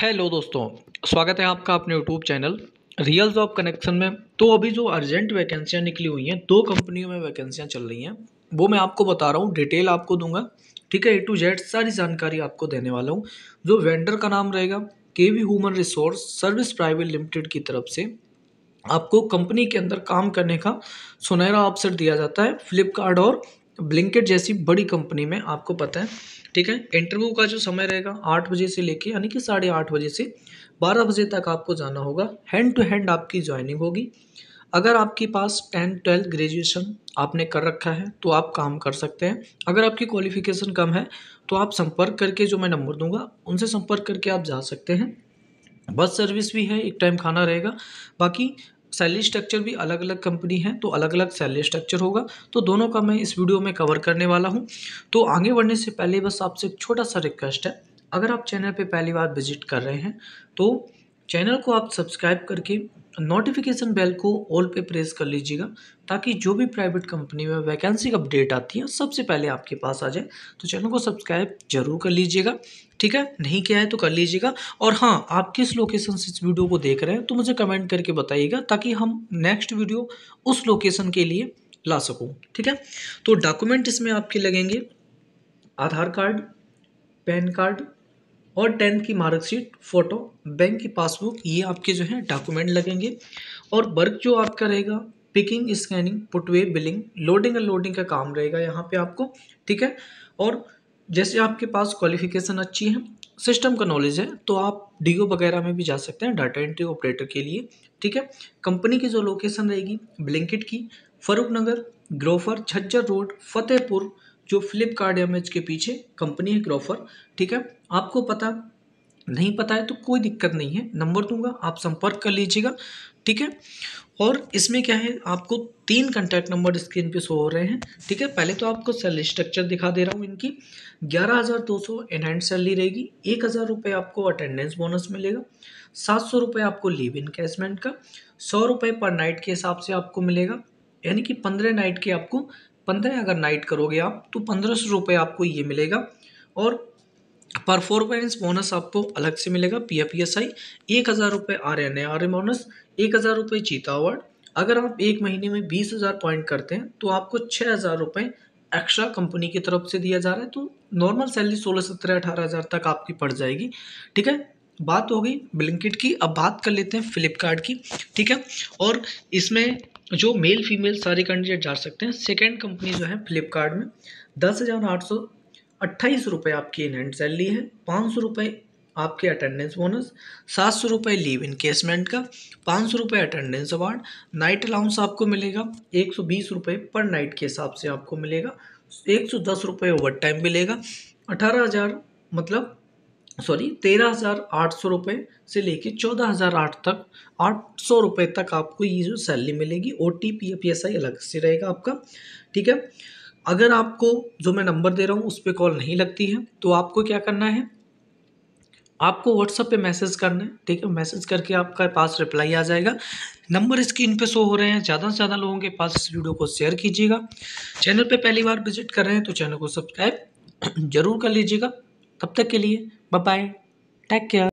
hello दोस्तों स्वागत है आपका अपने YouTube channel real job connection में तो अभी जो अर्जेंट वैकेंसियाँ निकली हुई हैं दो कंपनियों में वैकेंसियाँ चल रही हैं वो मैं आपको बता रहा हूँ डिटेल आपको दूंगा ठीक है ए टू जेड सारी जानकारी आपको देने वाला हूँ जो वेंडर का नाम रहेगा K V human resource service private limited की तरफ से आपको कंपनी के अंदर काम करने का सुनहरा अवसर दिया जाता है फ्लिपकार्ट और ब्लिंकेट जैसी बड़ी कंपनी में आपको पता है ठीक है इंटरव्यू का जो समय रहेगा आठ बजे से लेके यानी कि साढ़े आठ बजे से बारह बजे तक आपको जाना होगा हैंड टू हैंड आपकी ज्वाइनिंग होगी अगर आपके पास टेंथ ट्वेल्थ ग्रेजुएशन आपने कर रखा है तो आप काम कर सकते हैं अगर आपकी क्वालिफिकेशन कम है तो आप संपर्क करके जो मैं नंबर दूंगा उनसे संपर्क करके आप जा सकते हैं बस सर्विस भी है एक टाइम खाना रहेगा बाकी सैलरी स्ट्रक्चर भी अलग अलग कंपनी है तो अलग अलग सैलरी स्ट्रक्चर होगा तो दोनों का मैं इस वीडियो में कवर करने वाला हूँ तो आगे बढ़ने से पहले बस आपसे एक छोटा सा रिक्वेस्ट है अगर आप चैनल पर पहली बार विजिट कर रहे हैं तो चैनल को आप सब्सक्राइब करके नोटिफिकेशन बेल को ऑल पे प्रेस कर लीजिएगा ताकि जो भी प्राइवेट कंपनी में वैकेंसी का अपडेट आती है सबसे पहले आपके पास आ जाए तो चैनल को सब्सक्राइब जरूर कर लीजिएगा ठीक है नहीं किया है तो कर लीजिएगा और हाँ आप किस लोकेशन से इस वीडियो को देख रहे हैं तो मुझे कमेंट करके बताइएगा ताकि हम नेक्स्ट वीडियो उस लोकेशन के लिए ला सकूँ ठीक है तो डॉक्यूमेंट इसमें आपके लगेंगे आधार कार्ड पैन कार्ड और टेंथ की मार्कशीट फ़ोटो बैंक की पासबुक ये आपके जो है डॉक्यूमेंट लगेंगे और वर्क जो आपका रहेगा picking scanning putaway billing loading and loading का काम रहेगा यहाँ पे आपको ठीक है और जैसे आपके पास क्वालिफिकेशन अच्छी है सिस्टम का नॉलेज है तो आप डी वगैरह में भी जा सकते हैं डाटा एंट्री ऑपरेटर के लिए ठीक है कंपनी की जो लोकेशन रहेगी ब्लिंकिट की फरूख नगर ग्रोफर झज्जर रोड फतेहपुर जो फ्लिपकार्ट एम के पीछे कंपनी है ग्रोफर ठीक है आपको पता नहीं पता है तो कोई दिक्कत नहीं है नंबर दूंगा आप संपर्क कर लीजिएगा ठीक है और इसमें क्या है आपको तीन कंटैक्ट नंबर स्क्रीन पे शो हो रहे हैं ठीक है पहले तो आपको सैलरी स्ट्रक्चर दिखा दे रहा हूँ इनकी ग्यारह हज़ार दो सौ एनहैंड सैलरी रहेगी एक हज़ार रुपये आपको अटेंडेंस बोनस मिलेगा सात सौ रुपये आपको लीव इनकेसमेंट का सौ रुपये पर नाइट के हिसाब से आपको मिलेगा यानी कि पंद्रह नाइट के आपको पंद्रह अगर नाइट करोगे आप तो पंद्रह सौ रुपये आपको ये मिलेगा और परफॉर्मेंस बोनस आपको अलग से मिलेगा P F P S I एक हज़ार रुपये R N A R A bonus एक हज़ार रुपये चीता अवार्ड अगर आप एक महीने में बीस हज़ार पॉइंट करते हैं तो आपको छः हज़ार रुपये एक्स्ट्रा कंपनी की तरफ से दिया जा रहा है तो नॉर्मल सैलरी सोलह सत्रह अठारह हज़ार तक आपकी पड़ जाएगी ठीक है बात हो गई ब्लिंकिट की अब बात कर लेते हैं फ्लिपकार्ट की ठीक है और इसमें जो मेल फीमेल सारे कैंडिडेट जा सकते हैं सेकेंड कंपनी जो है फ्लिपकार्ट में दस हज़ार आठ सौ अट्ठाईस रुपये आपकी इन हैंड सैलरी है पाँच सौ रुपये आपके अटेंडेंस बोनस सात सौ रुपये लीव इनकेसमेंट का पाँच सौ रुपये अटेंडेंस अवार्ड नाइट अलाउंस आपको मिलेगा एक सौ बीस रुपये पर नाइट के हिसाब से आपको मिलेगा एक सौ दस रुपये ओवर टाइम मिलेगा अठारह हज़ार मतलब सॉरी तेरह हज़ार आठ सौ रुपये से लेके चौदह हज़ार आठ तक आठ सौ रुपये तक आपको ये जो सैलरी मिलेगी O T P F S I अलग से रहेगा आपका ठीक है अगर आपको जो मैं नंबर दे रहा हूँ उस पर कॉल नहीं लगती है तो आपको क्या करना है आपको व्हाट्सअप पे मैसेज करना है ठीक है मैसेज करके आपका पास रिप्लाई आ जाएगा नंबर स्क्रीन पे शो हो रहे हैं ज़्यादा से ज़्यादा लोगों के पास इस वीडियो को शेयर कीजिएगा चैनल पे पहली बार विजिट कर रहे हैं तो चैनल को सब्सक्राइब जरूर कर लीजिएगा तब तक के लिए बाय टेक केयर